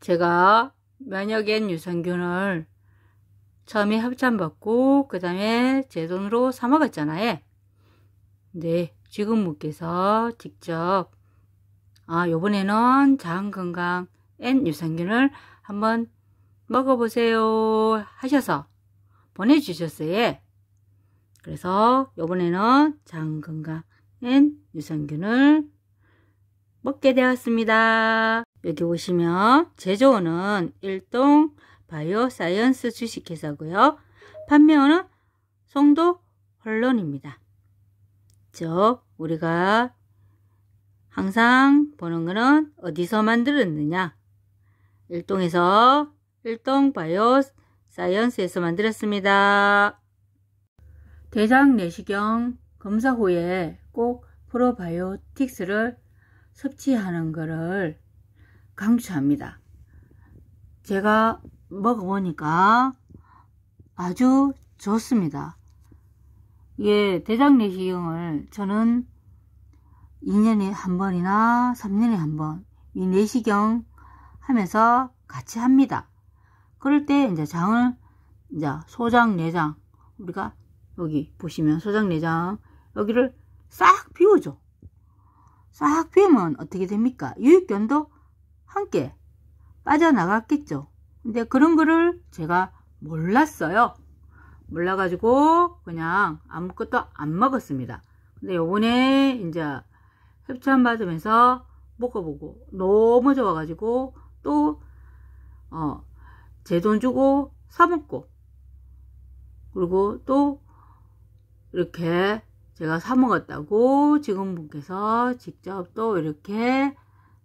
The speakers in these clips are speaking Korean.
제가 면역엔 유산균을 처음에 협찬받고 그 다음에 제 돈으로 사 먹었잖아요. 네, 지금 묵께서 직접 아 요번에는 장건강 엔 유산균을 한번 먹어보세요 하셔서 보내주셨어요. 그래서 요번에는 장건강 엔 유산균을 먹게 되었습니다. 여기 오시면 제조원은 일동 바이오사이언스 주식회사고요. 판매원은 송도 헐론입니다. 즉 우리가 항상 보는 거는 어디서 만들었느냐 일동에서 일동 바이오 사이언스에서 만들었습니다. 대장 내시경 검사 후에 꼭 프로바이오틱스를 섭취하는 것을 강추합니다. 제가 먹어보니까 아주 좋습니다. 예, 대장내시경을 저는 2년에 한 번이나 3년에 한 번 이 내시경 하면서 같이 합니다. 그럴 때 이제 장을 이제 소장 내장 우리가 여기 보시면 소장 내장 여기를 싹 비워줘. 싹 비우면 어떻게 됩니까? 유익견도 함께 빠져나갔겠죠. 근데 그런 거를 제가 몰랐어요. 몰라가지고 그냥 아무것도 안 먹었습니다. 근데 요번에 이제 협찬 받으면서 먹어보고 너무 좋아가지고 또 어, 제돈 주고 사먹고 그리고 또 이렇게 제가 사먹었다고 직원분께서 직접 또 이렇게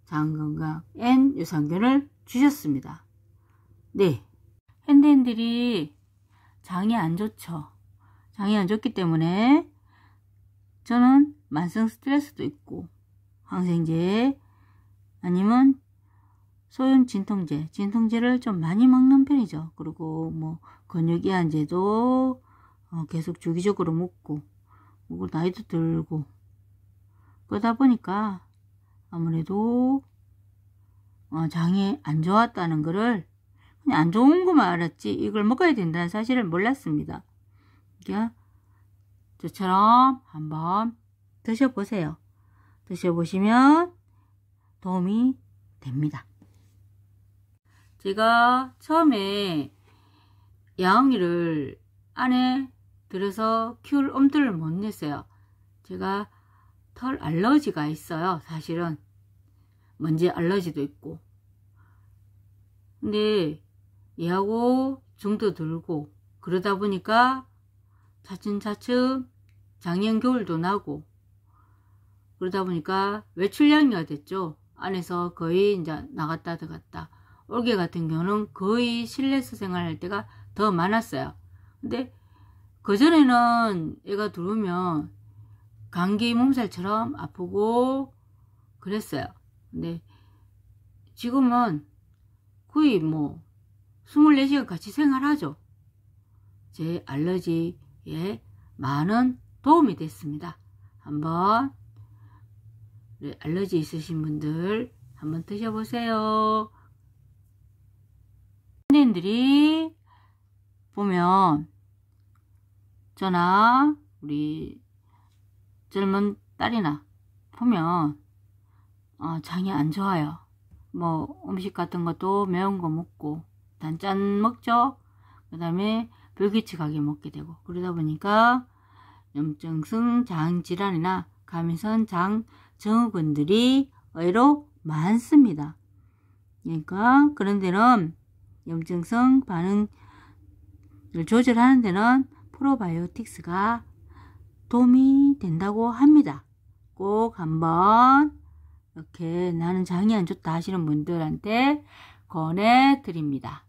장건강 앤 유산균을 주셨습니다. 네, 핸드핸들이 장이 안 좋죠. 장이 안 좋기 때문에 저는 만성 스트레스도 있고 항생제 아니면 소염 진통제, 진통제를 좀 많이 먹는 편이죠. 그리고 뭐 근육이한제도 어, 계속 주기적으로 먹고 그리고 나이도 들고 그러다 보니까 아무래도 어, 장이 안 좋았다는 것을 그냥 안 좋은 것만 알았지 이걸 먹어야 된다는 사실을 몰랐습니다. 그러니까 저처럼 한번 드셔보세요. 드셔보시면 도움이 됩니다. 제가 처음에 야옹이를 안에 들어서 키울 엄두를 못 냈어요. 제가 털 알러지가 있어요. 사실은 먼지 알러지도 있고 근데 얘하고 중도 들고 그러다 보니까 차츰차츰 작년 겨울도 나고 그러다 보니까 외출량이 됐죠. 안에서 거의 이제 나갔다 들어갔다. 올해 같은 경우는 거의 실내에서 생활할 때가 더 많았어요. 근데 그전에는 애가 들어오면 감기 몸살처럼 아프고 그랬어요. 근데 지금은 거의 뭐 24시간 같이 생활하죠. 제 알러지에 많은 도움이 됐습니다. 한번 알러지 있으신 분들 한번 드셔보세요. 손님들이 보면 저나 우리 젊은 딸이나 보면 어, 장이 안 좋아요. 뭐 음식 같은 것도 매운 거 먹고 단짠 먹죠. 그 다음에 불규칙하게 먹게 되고 그러다 보니까 염증성 장질환이나 감민선장 증후군들이 의외로 많습니다. 그러니까 그런 데는 염증성 반응을 조절하는 데는 프로바이오틱스가 도움이 된다고 합니다. 꼭 한번 이렇게 나는 장이 안 좋다 하시는 분들한테 권해드립니다.